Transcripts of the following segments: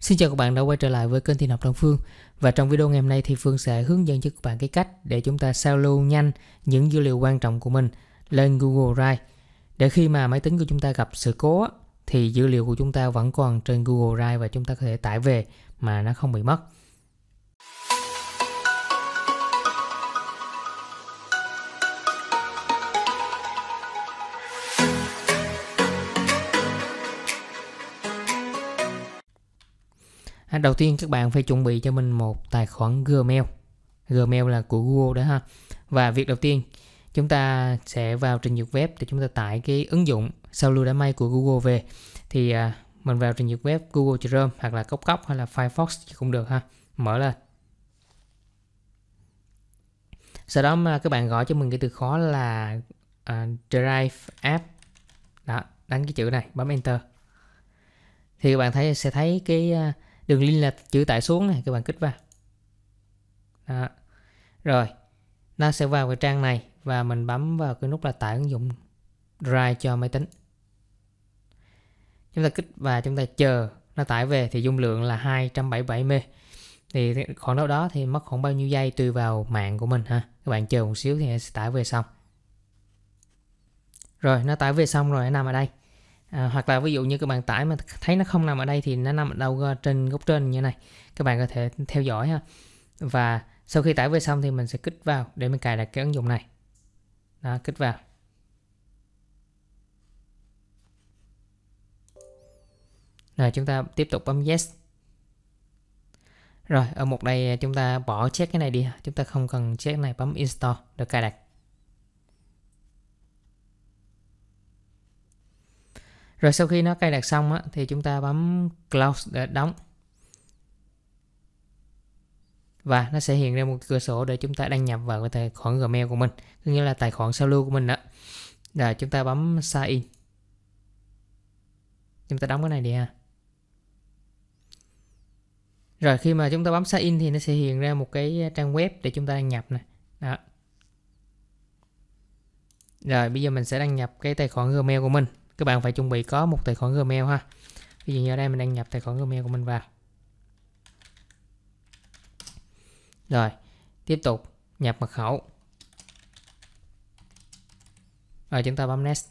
Xin chào các bạn đã quay trở lại với kênh Thiên học Đồng Phương Và trong video ngày hôm nay thì Phương sẽ hướng dẫn cho các bạn cái cách để chúng ta sao lưu nhanh những dữ liệu quan trọng của mình lên Google Drive Để khi mà máy tính của chúng ta gặp sự cố thì dữ liệu của chúng ta vẫn còn trên Google Drive và chúng ta có thể tải về mà nó không bị mất À, đầu tiên các bạn phải chuẩn bị cho mình một tài khoản Gmail Gmail là của Google đó ha và việc đầu tiên chúng ta sẽ vào trình duyệt web để chúng ta tải cái ứng dụng sao lưu đá may của Google về thì à, mình vào trình duyệt web Google Chrome hoặc là Cốc Cốc hay là Firefox cũng được ha mở lên sau đó mà các bạn gọi cho mình cái từ khóa là uh, drive app đó đánh cái chữ này bấm enter thì các bạn thấy sẽ thấy cái uh, đường link là chữ tải xuống này các bạn kích vào đó. rồi nó sẽ vào cái trang này và mình bấm vào cái nút là tải ứng dụng Drive cho máy tính chúng ta kích và chúng ta chờ nó tải về thì dung lượng là 277 mê thì khoảng đâu đó thì mất khoảng bao nhiêu giây tùy vào mạng của mình ha các bạn chờ một xíu thì sẽ tải về xong rồi nó tải về xong rồi nó nằm ở đây à, hoặc là ví dụ như các bạn tải mà thấy nó không nằm ở đây thì nó nằm ở đâu trên góc trên như này các bạn có thể theo dõi ha và sau khi tải về xong thì mình sẽ kích vào để mình cài đặt cái ứng dụng này đó kích vào rồi chúng ta tiếp tục bấm yes rồi ở mục đây chúng ta bỏ check cái này đi chúng ta không cần check này bấm install được cài đặt Rồi sau khi nó cài đặt xong á, thì chúng ta bấm Close để đóng. Và nó sẽ hiện ra một cửa sổ để chúng ta đăng nhập vào tài khoản Gmail của mình. Có nghĩa là tài khoản sao lưu của mình đó. Rồi chúng ta bấm Sign Chúng ta đóng cái này đi ha. Rồi khi mà chúng ta bấm sign thì nó sẽ hiện ra một cái trang web để chúng ta đăng nhập nè. Đó. Rồi bây giờ mình sẽ đăng nhập cái tài khoản Gmail của mình các bạn phải chuẩn bị có một tài khoản Gmail ha ví dụ như ở đây mình đang nhập tài khoản Gmail của mình vào rồi tiếp tục nhập mật khẩu rồi chúng ta bấm next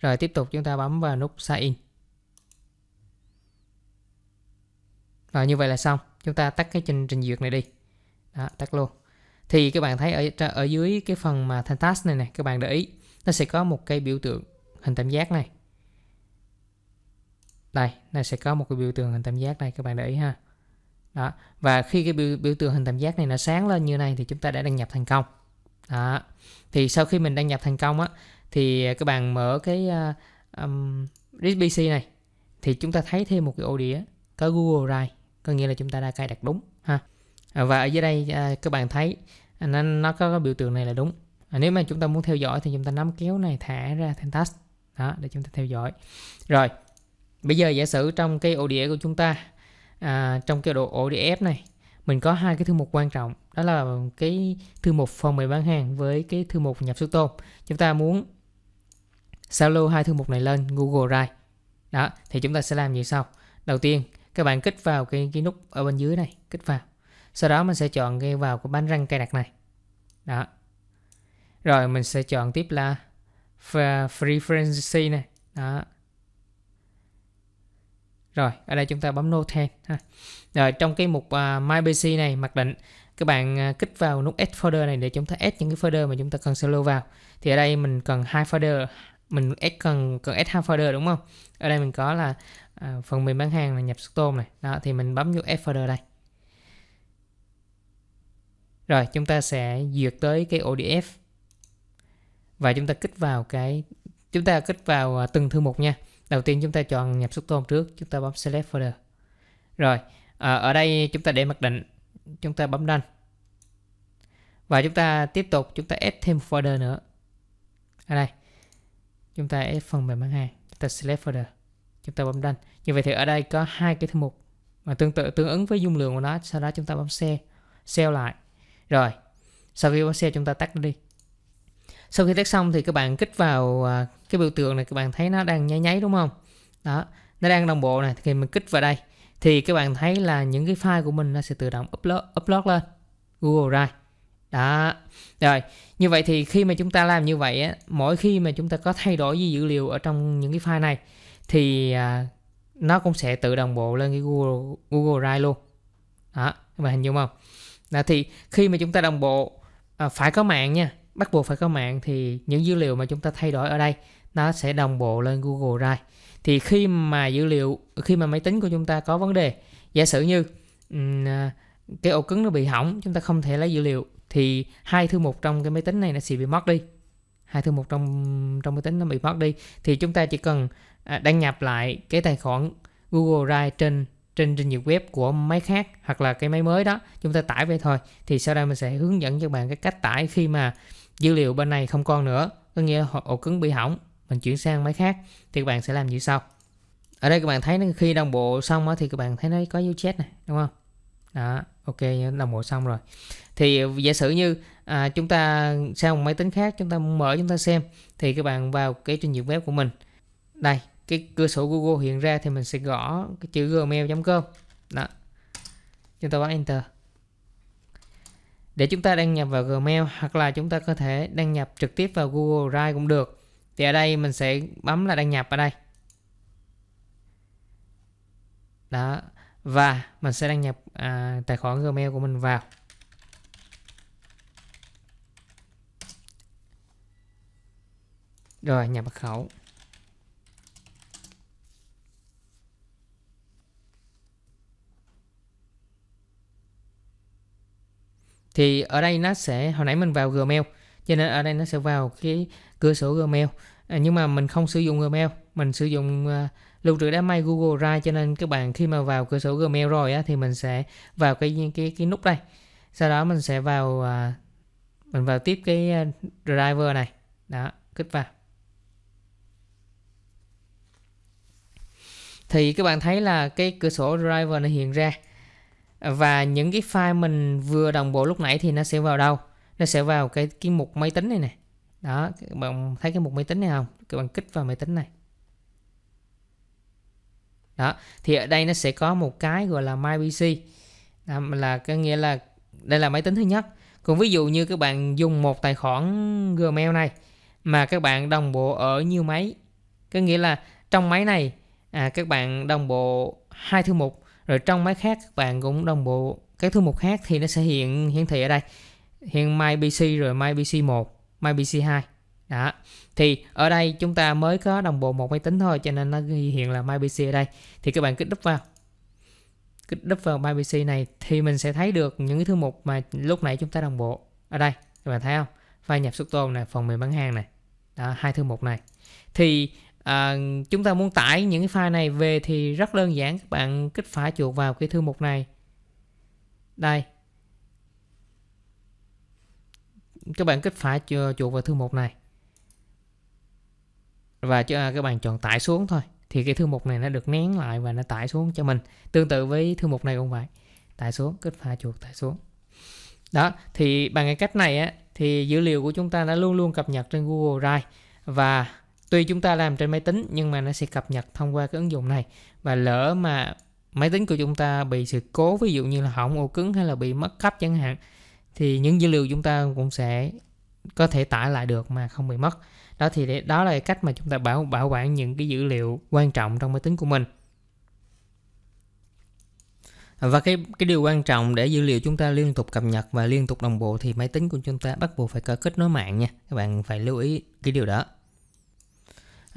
rồi tiếp tục chúng ta bấm vào nút sign in rồi như vậy là xong chúng ta tắt cái trình trình duyệt này đi đó, tắt luôn thì các bạn thấy ở ở dưới cái phần mà thanh task này này các bạn để ý nó sẽ có một cái biểu tượng hình tam giác này đây nó sẽ có một cái biểu tượng hình tam giác này các bạn để ý ha đó và khi cái biểu, biểu tượng hình tam giác này nó sáng lên như này thì chúng ta đã đăng nhập thành công đó thì sau khi mình đăng nhập thành công á thì các bạn mở cái uh, um, này thì chúng ta thấy thêm một cái ô đĩa có Google Drive có nghĩa là chúng ta đã cài đặt đúng ha À, và ở dưới đây à, các bạn thấy à, nó, nó có cái biểu tượng này là đúng à, nếu mà chúng ta muốn theo dõi thì chúng ta nắm kéo này thả ra thành task đó để chúng ta theo dõi rồi bây giờ giả sử trong cái ổ đĩa của chúng ta à, trong cái độ ổ f này mình có hai cái thư mục quan trọng đó là cái thư mục phần mềm bán hàng với cái thư mục nhập xuất tôm chúng ta muốn sao lưu hai thư mục này lên Google Drive đó thì chúng ta sẽ làm như sau đầu tiên các bạn kích vào cái cái nút ở bên dưới này kích vào sau đó mình sẽ chọn cái vào của bánh răng cài đặt này đó rồi mình sẽ chọn tiếp là frequency này đó rồi ở đây chúng ta bấm nút ten ha. rồi trong cái mục uh, my pc này mặc định các bạn uh, kích vào nút add folder này để chúng ta add những cái folder mà chúng ta cần sẽ lưu vào thì ở đây mình cần hai folder mình add cần cần add hai folder đúng không ở đây mình có là uh, phần mềm bán hàng là nhập xuất tôm này đó thì mình bấm vô add folder đây rồi chúng ta sẽ duyệt tới cái ODF và chúng ta kích vào cái chúng ta kích vào từng thư mục nha. Đầu tiên chúng ta chọn nhập xuất tôm trước, chúng ta bấm select folder. Rồi, ở đây chúng ta để mặc định, chúng ta bấm đăng. Và chúng ta tiếp tục chúng ta add thêm folder nữa. Ở đây. Chúng ta add phần mềm bán hàng, chúng ta select folder. Chúng ta bấm đăng. Như vậy thì ở đây có hai cái thư mục mà tương tự tương ứng với dung lượng của nó, sau đó chúng ta bấm share, share lại rồi sau khi bấm share chúng ta tắt nó đi sau khi tắt xong thì các bạn kích vào à, cái biểu tượng này các bạn thấy nó đang nháy nháy đúng không đó nó đang đồng bộ này thì mình kích vào đây thì các bạn thấy là những cái file của mình nó sẽ tự động upload upload lên Google Drive đó rồi như vậy thì khi mà chúng ta làm như vậy á, mỗi khi mà chúng ta có thay đổi gì dữ liệu ở trong những cái file này thì à, nó cũng sẽ tự đồng bộ lên cái Google Google Drive luôn đó các bạn hình dung không là thì khi mà chúng ta đồng bộ à, phải có mạng nha bắt buộc phải có mạng thì những dữ liệu mà chúng ta thay đổi ở đây nó sẽ đồng bộ lên Google Drive thì khi mà dữ liệu khi mà máy tính của chúng ta có vấn đề giả sử như um, cái ổ cứng nó bị hỏng chúng ta không thể lấy dữ liệu thì hai thư mục trong cái máy tính này nó sẽ bị mất đi hai thư mục trong trong máy tính nó bị mất đi thì chúng ta chỉ cần à, đăng nhập lại cái tài khoản Google Drive trên trên trên nhiều web của máy khác hoặc là cái máy mới đó chúng ta tải về thôi thì sau đây mình sẽ hướng dẫn cho bạn cái cách tải khi mà dữ liệu bên này không còn nữa có nghĩa là ổ cứng bị hỏng mình chuyển sang máy khác thì các bạn sẽ làm như sau ở đây các bạn thấy khi đồng bộ xong thì các bạn thấy nó có dấu chết này đúng không đó ok đồng bộ xong rồi thì giả sử như à, chúng ta sang một máy tính khác chúng ta mở chúng ta xem thì các bạn vào cái trình duyệt web của mình đây cái cửa sổ Google hiện ra thì mình sẽ gõ cái chữ gmail.com đó chúng ta bấm enter để chúng ta đăng nhập vào Gmail hoặc là chúng ta có thể đăng nhập trực tiếp vào Google Drive cũng được thì ở đây mình sẽ bấm là đăng nhập ở đây đó và mình sẽ đăng nhập à, tài khoản Gmail của mình vào rồi nhập mật khẩu thì ở đây nó sẽ hồi nãy mình vào Gmail cho nên ở đây nó sẽ vào cái cửa sổ Gmail à, nhưng mà mình không sử dụng Gmail mình sử dụng uh, lưu trữ đám mây Google Drive cho nên các bạn khi mà vào cửa sổ Gmail rồi á, thì mình sẽ vào cái cái cái nút đây sau đó mình sẽ vào uh, mình vào tiếp cái à, driver này đó kích vào thì các bạn thấy là cái cửa sổ driver này hiện ra và những cái file mình vừa đồng bộ lúc nãy thì nó sẽ vào đâu nó sẽ vào cái cái mục máy tính này này đó các bạn thấy cái mục máy tính này không các bạn kích vào máy tính này đó thì ở đây nó sẽ có một cái gọi là my pc đó, là có nghĩa là đây là máy tính thứ nhất còn ví dụ như các bạn dùng một tài khoản gmail này mà các bạn đồng bộ ở nhiều máy có nghĩa là trong máy này à, các bạn đồng bộ hai thư mục rồi trong máy khác các bạn cũng đồng bộ các thư mục khác thì nó sẽ hiện hiển thị ở đây hiện MyPC rồi MyPC 1 MyPC 2 đó thì ở đây chúng ta mới có đồng bộ một máy tính thôi cho nên nó ghi hiện là MyPC ở đây thì các bạn kích đúp vào kích đúp vào MyPC này thì mình sẽ thấy được những cái thư mục mà lúc nãy chúng ta đồng bộ ở đây các bạn thấy không file nhập xuất tôn này phần mềm bán hàng này đó, hai thư mục này thì à, chúng ta muốn tải những cái file này về thì rất đơn giản các bạn kích phải chuột vào cái thư mục này đây các bạn kích phải chuột vào thư mục này và cho à, các bạn chọn tải xuống thôi thì cái thư mục này nó được nén lại và nó tải xuống cho mình tương tự với thư mục này cũng vậy tải xuống kích phải chuột tải xuống đó thì bằng cái cách này á thì dữ liệu của chúng ta đã luôn luôn cập nhật trên Google Drive và tuy chúng ta làm trên máy tính nhưng mà nó sẽ cập nhật thông qua cái ứng dụng này và lỡ mà máy tính của chúng ta bị sự cố ví dụ như là hỏng ổ cứng hay là bị mất cấp chẳng hạn thì những dữ liệu chúng ta cũng sẽ có thể tải lại được mà không bị mất đó thì đó là cách mà chúng ta bảo bảo quản những cái dữ liệu quan trọng trong máy tính của mình và cái cái điều quan trọng để dữ liệu chúng ta liên tục cập nhật và liên tục đồng bộ thì máy tính của chúng ta bắt buộc phải có kết nối mạng nha các bạn phải lưu ý cái điều đó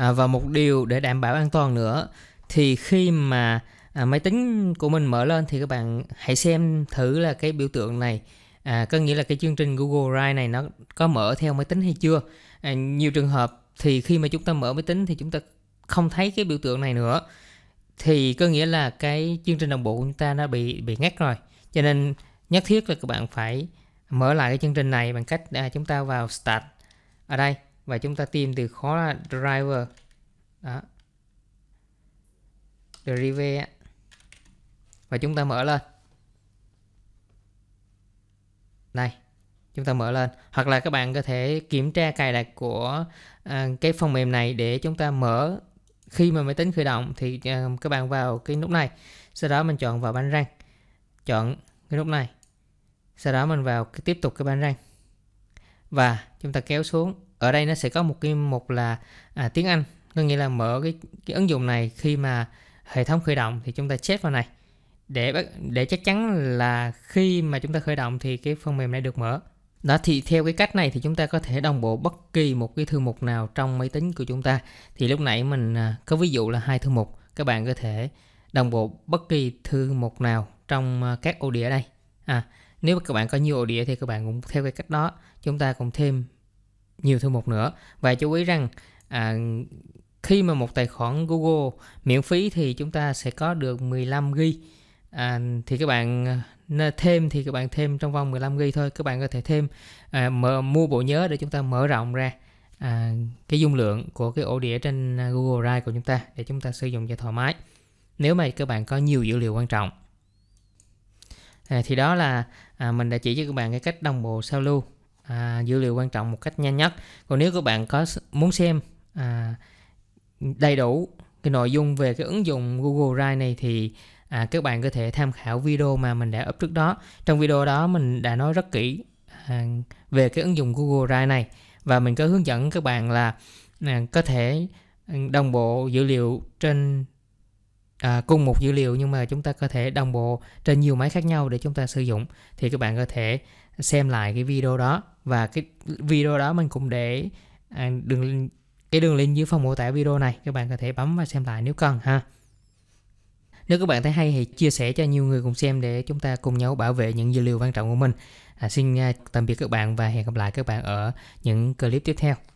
à, và một điều để đảm bảo an toàn nữa thì khi mà à, máy tính của mình mở lên thì các bạn hãy xem thử là cái biểu tượng này à, có nghĩa là cái chương trình Google Drive này nó có mở theo máy tính hay chưa à, nhiều trường hợp thì khi mà chúng ta mở máy tính thì chúng ta không thấy cái biểu tượng này nữa thì có nghĩa là cái chương trình đồng bộ của chúng ta nó bị bị ngắt rồi cho nên nhất thiết là các bạn phải mở lại cái chương trình này bằng cách à, chúng ta vào start ở đây và chúng ta tìm từ khóa là driver đó driver và chúng ta mở lên này chúng ta mở lên hoặc là các bạn có thể kiểm tra cài đặt của à, cái phần mềm này để chúng ta mở khi mà máy tính khởi động thì à, các bạn vào cái nút này sau đó mình chọn vào bánh răng chọn cái nút này sau đó mình vào cái tiếp tục cái bánh răng và chúng ta kéo xuống ở đây nó sẽ có một cái mục là à, tiếng Anh có nghĩa là mở cái, cái ứng dụng này khi mà hệ thống khởi động thì chúng ta check vào này để để chắc chắn là khi mà chúng ta khởi động thì cái phần mềm này được mở đó thì theo cái cách này thì chúng ta có thể đồng bộ bất kỳ một cái thư mục nào trong máy tính của chúng ta thì lúc nãy mình à, có ví dụ là hai thư mục các bạn có thể đồng bộ bất kỳ thư mục nào trong à, các ổ đĩa đây à nếu các bạn có nhiều ổ đĩa thì các bạn cũng theo cái cách đó chúng ta cũng thêm nhiều thư mục nữa và chú ý rằng à, khi mà một tài khoản Google miễn phí thì chúng ta sẽ có được 15 GB à, thì các bạn à, thêm thì các bạn thêm trong vòng 15 GB thôi các bạn có thể thêm à, mở, mua bộ nhớ để chúng ta mở rộng ra à, cái dung lượng của cái ổ đĩa trên Google Drive của chúng ta để chúng ta sử dụng cho thoải mái nếu mà các bạn có nhiều dữ liệu quan trọng à, thì đó là à, mình đã chỉ cho các bạn cái cách đồng bộ sao lưu à, dữ liệu quan trọng một cách nhanh nhất còn nếu các bạn có muốn xem à, đầy đủ cái nội dung về cái ứng dụng Google Drive này thì à, các bạn có thể tham khảo video mà mình đã up trước đó trong video đó mình đã nói rất kỹ à, về cái ứng dụng Google Drive này và mình có hướng dẫn các bạn là à, có thể ừ, đồng bộ dữ liệu trên à, cùng một dữ liệu nhưng mà chúng ta có thể đồng bộ trên nhiều máy khác nhau để chúng ta sử dụng thì các bạn có thể xem lại cái video đó và cái video đó mình cũng để à, đường cái đường link dưới phần mô tả video này các bạn có thể bấm và xem lại nếu cần ha nếu các bạn thấy hay thì chia sẻ cho nhiều người cùng xem để chúng ta cùng nhau bảo vệ những dữ liệu quan trọng của mình à, xin à, tạm biệt các bạn và hẹn gặp lại các bạn ở những clip tiếp theo